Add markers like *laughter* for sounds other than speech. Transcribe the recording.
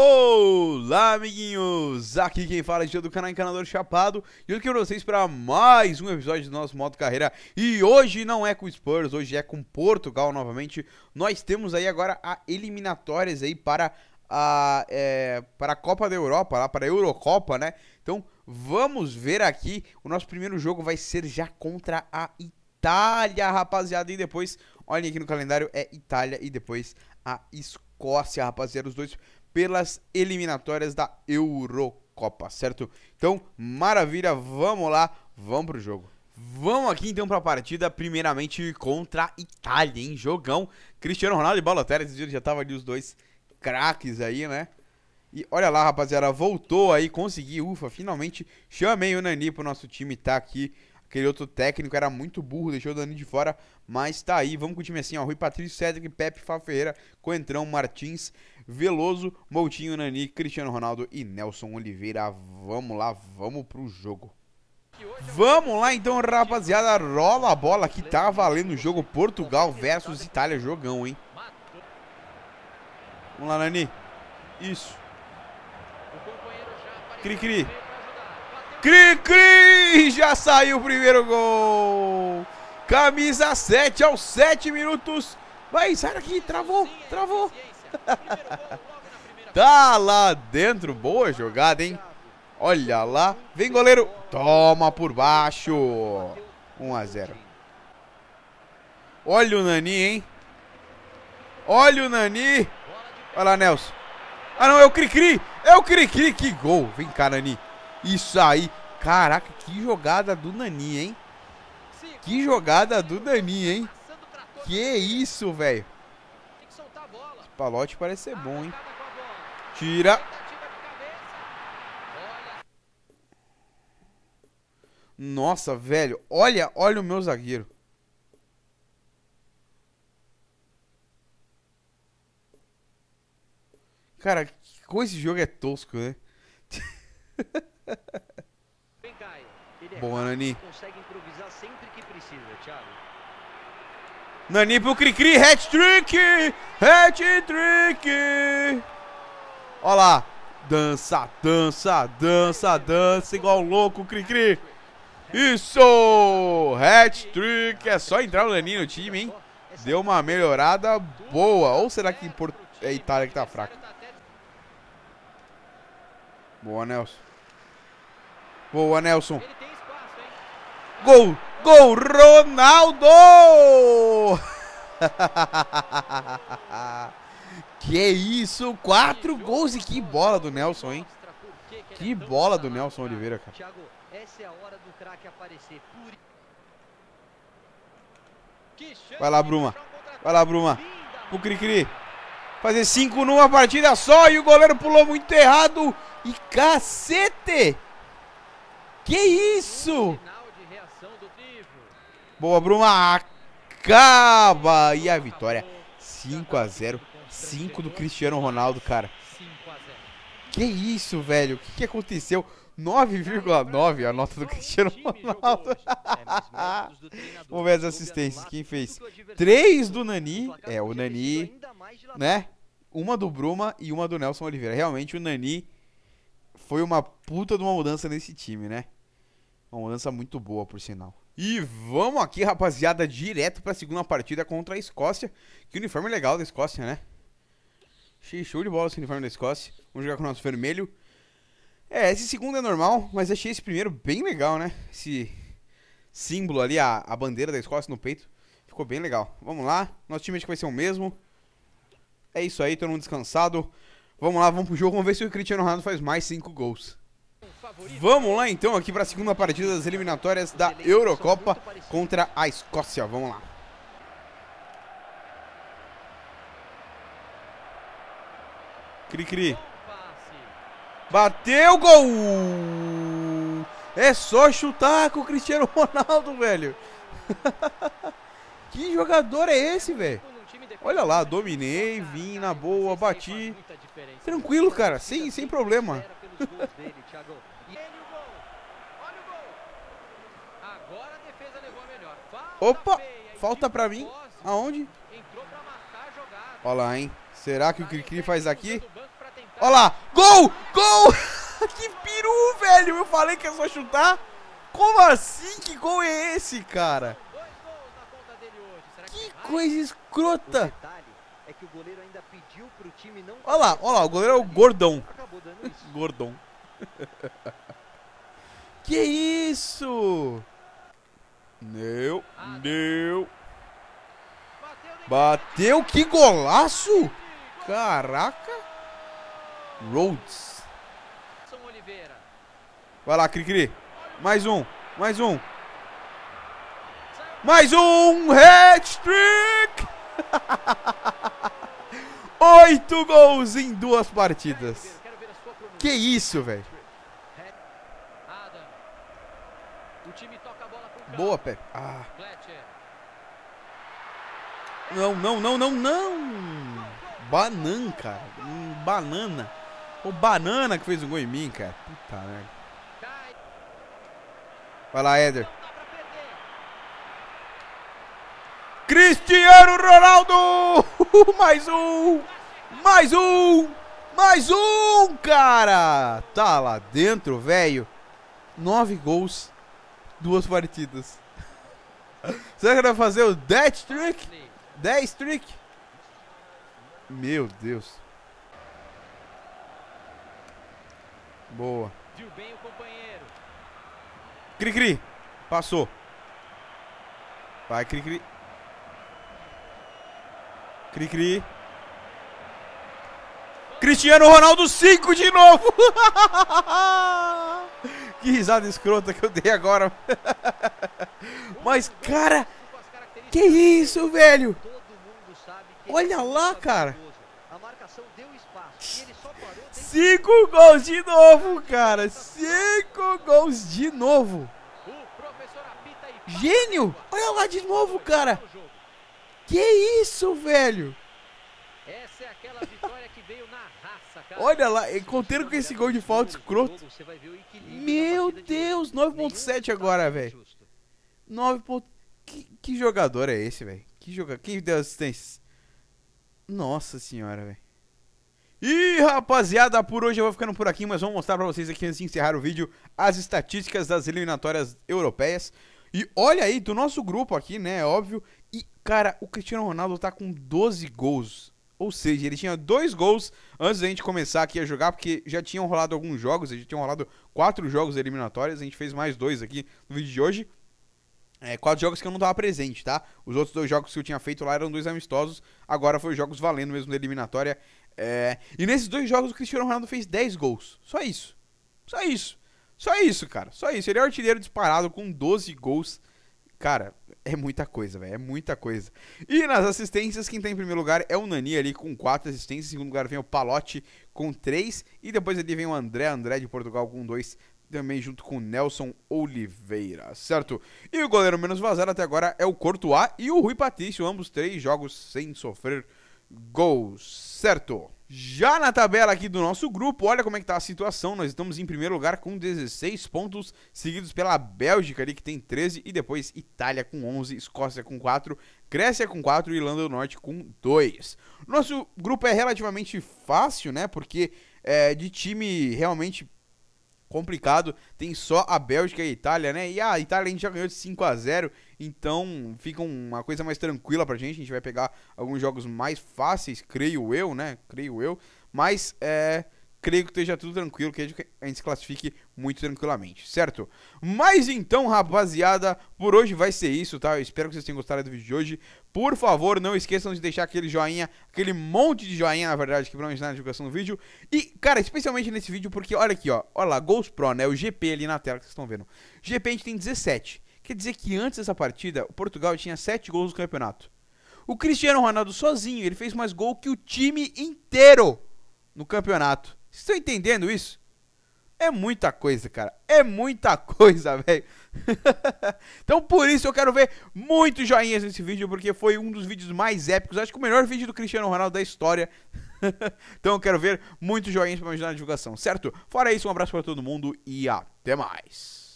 Olá, amiguinhos! Aqui quem fala é o do canal Encanador Chapado e eu quero vocês para mais um episódio do nosso Moto Carreira. E hoje não é com Spurs, hoje é com Portugal novamente. Nós temos aí agora a eliminatórias aí para a, é, para a Copa da Europa, lá para a Eurocopa, né? Então vamos ver aqui. O nosso primeiro jogo vai ser já contra a Itália, rapaziada. E depois, olhem aqui no calendário, é Itália e depois a Escócia, rapaziada. Os dois pelas eliminatórias da Eurocopa, certo? Então, maravilha, vamos lá, vamos pro jogo. Vamos aqui então para a partida, primeiramente contra Itália, hein? Jogão. Cristiano Ronaldo e Balotelli, esses dias já tava ali os dois craques aí, né? E olha lá, rapaziada, voltou aí, consegui, ufa, finalmente chamei o Nani pro nosso time, tá aqui Aquele outro técnico era muito burro, deixou o Dani de fora, mas tá aí. Vamos com o time assim, ó. Rui Patrício, Cedric, Pepe, Fá Ferreira, Coentrão, Martins, Veloso, Moutinho, Nani, Cristiano Ronaldo e Nelson Oliveira. Vamos lá, vamos pro jogo. Vamos lá então, rapaziada. Rola a bola que tá valendo o jogo Portugal versus Itália. Jogão, hein? Vamos lá, Nani. Isso. Cri-cri. Cri Cri! Já saiu o primeiro gol! Camisa 7 aos 7 minutos. Vai, sai daqui, travou, travou. *laughs* tá lá dentro, boa jogada, hein? Olha lá, vem goleiro, toma por baixo. 1 a 0. Olha o Nani, hein? Olha o Nani. Olha lá, Nelson. Ah, não, é o Cricri. É o Cricri, que gol. Vem cá, Nani. Isso aí. Caraca, que jogada do Nani, hein? Que jogada do Nani, hein? Que isso, velho. Palote parece ser bom, hein? Tira. Nossa, velho. Olha, olha o meu zagueiro. Cara, como esse jogo é tosco, né? *laughs* É boa, Nani. Nani pro Cricri, hat-trick! Hat-trick! Olha lá. Dança, dança, dança, dança igual louco, Cricri. Isso! Hat-trick! É só entrar o Nani no time, hein? Deu uma melhorada boa. Ou será que é a Itália que tá fraca? Boa, Nelson. Boa, Nelson. Gol! Gol, Ronaldo! *laughs* que isso! Quatro gols e é que bola do Nelson, hein? Que é bola do Nelson Oliveira, cara. Thiago, essa é a hora do craque aparecer. Vai lá, Bruma. Vai lá, Bruma. O Cri-Cri. Fazer cinco numa partida só e o goleiro pulou muito errado. E cacete! Que isso? Boa, Bruma. Acaba. E a vitória. 5 a 0 5 do Cristiano Ronaldo, cara. Que isso, velho? O que, que aconteceu? 9,9 a nota do Cristiano Ronaldo. É é *laughs* Vamos ver as assistências. Quem fez? 3 do Nani. É, o Nani. Né? Uma do Bruma e uma do Nelson Oliveira. Realmente, o Nani foi uma puta de uma mudança nesse time, né? Uma mudança muito boa, por sinal. E vamos aqui, rapaziada, direto pra segunda partida contra a Escócia. Que uniforme legal da Escócia, né? Show de bola esse uniforme da Escócia. Vamos jogar com o nosso vermelho. É, esse segundo é normal, mas achei esse primeiro bem legal, né? Esse símbolo ali, a, a bandeira da Escócia no peito. Ficou bem legal. Vamos lá. Nosso time acho que vai ser o mesmo. É isso aí, todo mundo descansado. Vamos lá, vamos pro jogo. Vamos ver se o Cristiano Ronaldo faz mais 5 gols. Vamos lá então aqui para a segunda partida das eliminatórias da Eurocopa contra a Escócia. Vamos lá. Cri cri. Bateu gol! É só chutar com o Cristiano Ronaldo, velho. *laughs* que jogador é esse, velho? Olha lá, dominei, vim na boa, bati. Tranquilo, cara, sem, sem problema. Opa! Falta pra mim. Aonde? Olha lá, hein? Será que o Cricri faz aqui? Olha lá! Gol! Gol! *laughs* que peru, velho! Eu falei que é só chutar? Como assim? Que gol é esse, cara? Que coisa escrota! Olha lá, olha lá, o goleiro é o Gordão. *laughs* Gordão. *laughs* que isso? Meu, meu. Bateu, que golaço! Caraca! Rhodes. Vai lá, Cri. Mais um, mais um. Mais um hat-trick! *laughs* Oito gols em duas partidas. Que isso, velho. Boa, Pepe. Ah. Não, não, não, não, não. Banan, cara. Hum, banana. O banana que fez o um gol em mim, cara. Puta merda. Vai lá, Éder. Cristiano Ronaldo! *laughs* mais um! Mais um! Mais um, cara! Tá lá dentro, velho. Nove gols duas partidas. Será que ele vai fazer o Death Trick? 10 Trick? Meu Deus. Boa. Viu bem o companheiro. Cri Cri. Passou. Vai, Cri Cri. Cri Cri. Cristiano Ronaldo 5 de novo. *laughs* Que risada escrota que eu dei agora. *laughs* Mas, cara, que isso, velho? Olha lá, cara. Cinco gols de novo, cara. Cinco gols de novo. Gênio! Olha lá de novo, cara. Que isso, velho? Essa é a Olha lá, conteiro com esse gol de falta escroto. Meu Deus, 9.7 agora, velho. 9. Que, que jogador é esse, velho? Que jogador? Quem deu assistência? Nossa senhora, velho. E rapaziada, por hoje eu vou ficando por aqui, mas vou mostrar pra vocês aqui antes de encerrar o vídeo as estatísticas das eliminatórias europeias. E olha aí, do nosso grupo aqui, né, é óbvio. E, cara, o Cristiano Ronaldo tá com 12 gols ou seja, ele tinha dois gols antes da gente começar aqui a jogar, porque já tinham rolado alguns jogos, a gente tinha rolado quatro jogos eliminatórios, a gente fez mais dois aqui no vídeo de hoje. É, quatro jogos que eu não tava presente, tá? Os outros dois jogos que eu tinha feito lá eram dois amistosos, agora foi jogos valendo mesmo da eliminatória. É... E nesses dois jogos o Cristiano Ronaldo fez 10 gols, só isso. Só isso. Só isso, cara. Só isso. Ele é artilheiro disparado com 12 gols. Cara, é muita coisa, velho. É muita coisa. E nas assistências, quem tá em primeiro lugar é o Nani ali com quatro assistências. Em segundo lugar vem o Palote com três. E depois ali vem o André, André de Portugal com dois. Também junto com o Nelson Oliveira, certo? E o goleiro menos vazado até agora é o Courtois e o Rui Patrício. Ambos três jogos sem sofrer gols, certo? Já na tabela aqui do nosso grupo, olha como é que tá a situação. Nós estamos em primeiro lugar com 16 pontos, seguidos pela Bélgica ali que tem 13 e depois Itália com 11, Escócia com 4, Grécia com 4 e Irlanda do Norte com 2. Nosso grupo é relativamente fácil, né? Porque é, de time realmente complicado. Tem só a Bélgica e a Itália, né? E a Itália a gente já ganhou de 5 a 0 então fica uma coisa mais tranquila pra gente. A gente vai pegar alguns jogos mais fáceis, creio eu, né? Creio eu. Mas é creio que esteja tudo tranquilo, que a gente se classifique muito tranquilamente, certo? Mas então, rapaziada, por hoje vai ser isso, tá? Eu espero que vocês tenham gostado do vídeo de hoje. Por favor, não esqueçam de deixar aquele joinha, aquele monte de joinha, na verdade, que pra não ajudar na divulgação do vídeo. E, cara, especialmente nesse vídeo, porque olha aqui, ó, olha lá, Goals Pro, né? O GP ali na tela que vocês estão vendo. GP a gente tem 17. Quer dizer que antes dessa partida, o Portugal tinha 7 gols no campeonato. O Cristiano Ronaldo sozinho, ele fez mais gol que o time inteiro no campeonato. Vocês estão entendendo isso? É muita coisa, cara. É muita *laughs* coisa, velho. *laughs* então por isso eu quero ver muitos joinhas nesse vídeo, porque foi um dos vídeos mais épicos. Acho que o melhor vídeo do Cristiano Ronaldo da história. *laughs* então eu quero ver muitos joinhas para me ajudar na divulgação, certo? Fora isso, um abraço para todo mundo e até mais.